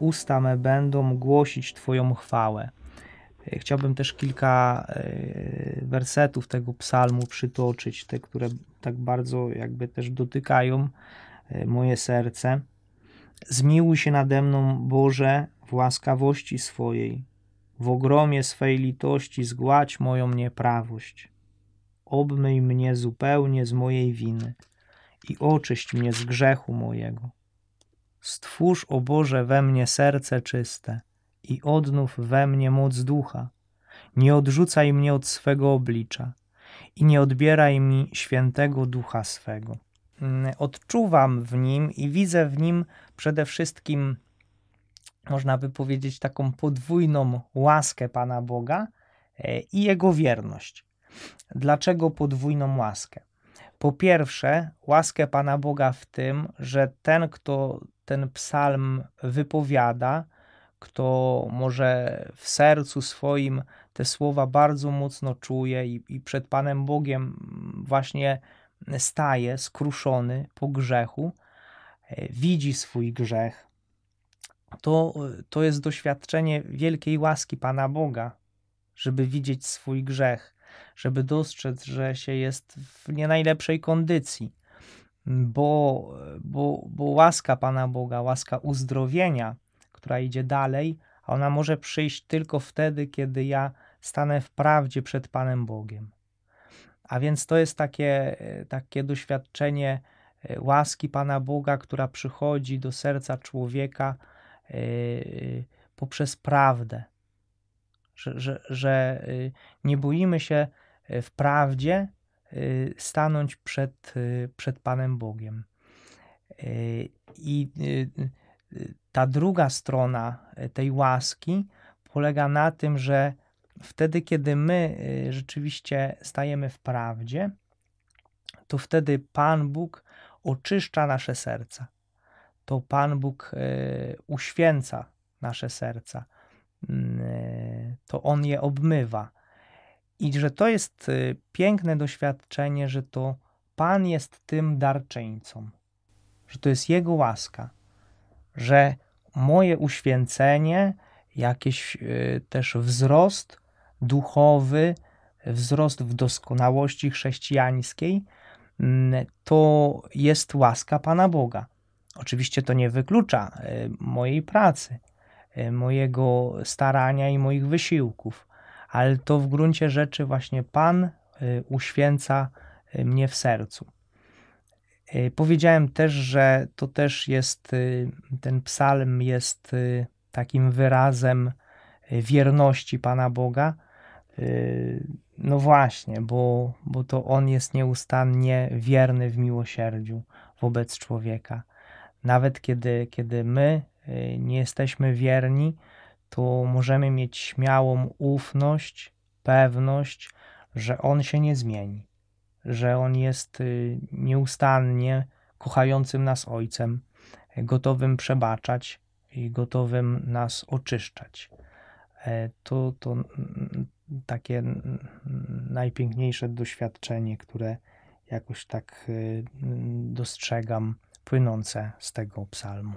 usta me będą głosić Twoją chwałę. E, chciałbym też kilka e, wersetów tego psalmu przytoczyć, te, które tak bardzo jakby też dotykają e, moje serce. Zmiłuj się nade mną, Boże, w łaskawości swojej, w ogromie swej litości zgładź moją nieprawość. Obmyj mnie zupełnie z mojej winy i oczyść mnie z grzechu mojego Stwórz, o Boże, we mnie serce czyste i odnów we mnie moc ducha. Nie odrzucaj mnie od swego oblicza i nie odbieraj mi świętego ducha swego. Mm, odczuwam w nim i widzę w nim przede wszystkim, można by powiedzieć, taką podwójną łaskę Pana Boga e, i Jego wierność. Dlaczego podwójną łaskę? Po pierwsze, łaskę Pana Boga w tym, że ten, kto ten psalm wypowiada, kto może w sercu swoim te słowa bardzo mocno czuje i, i przed Panem Bogiem właśnie staje skruszony po grzechu, e, widzi swój grzech. To, to jest doświadczenie wielkiej łaski Pana Boga, żeby widzieć swój grzech, żeby dostrzec, że się jest w nie najlepszej kondycji bo, bo, bo łaska Pana Boga, łaska uzdrowienia, która idzie dalej, a ona może przyjść tylko wtedy, kiedy ja stanę w prawdzie przed Panem Bogiem. A więc to jest takie, takie doświadczenie e, łaski Pana Boga, która przychodzi do serca człowieka e, poprzez prawdę. Że, że, że e, nie boimy się w prawdzie Y, stanąć przed, y, przed Panem Bogiem. Y, I ta druga strona tej łaski polega na tym, że wtedy, kiedy my rzeczywiście stajemy w prawdzie, to wtedy Pan Bóg oczyszcza nasze serca. To Pan Bóg uświęca nasze serca. Mm, to On je obmywa i że to jest y, piękne doświadczenie, że to Pan jest tym darczyńcą, że to jest Jego łaska, że moje uświęcenie, jakiś y, też wzrost duchowy, wzrost w doskonałości chrześcijańskiej, mm, to jest łaska Pana Boga. Oczywiście to nie wyklucza y, mojej pracy, mojego starania i moich wysiłków, ale to w gruncie rzeczy właśnie Pan y, uświęca y, mnie w sercu. Y, powiedziałem też, że to też jest, ten psalm jest takim wyrazem wierności Pana Boga. No właśnie, bo, bo to On jest nieustannie wierny w miłosierdziu wobec człowieka. Nawet kiedy, kiedy my nie jesteśmy wierni, to możemy mieć śmiałą ufność, pewność, że On się nie zmieni, że On jest y, nieustannie kochającym nas Ojcem, gotowym przebaczać i gotowym nas oczyszczać. E, to, to mm, takie mm, najpiękniejsze doświadczenie, które jakoś tak y, mm, dostrzegam płynące z tego psalmu.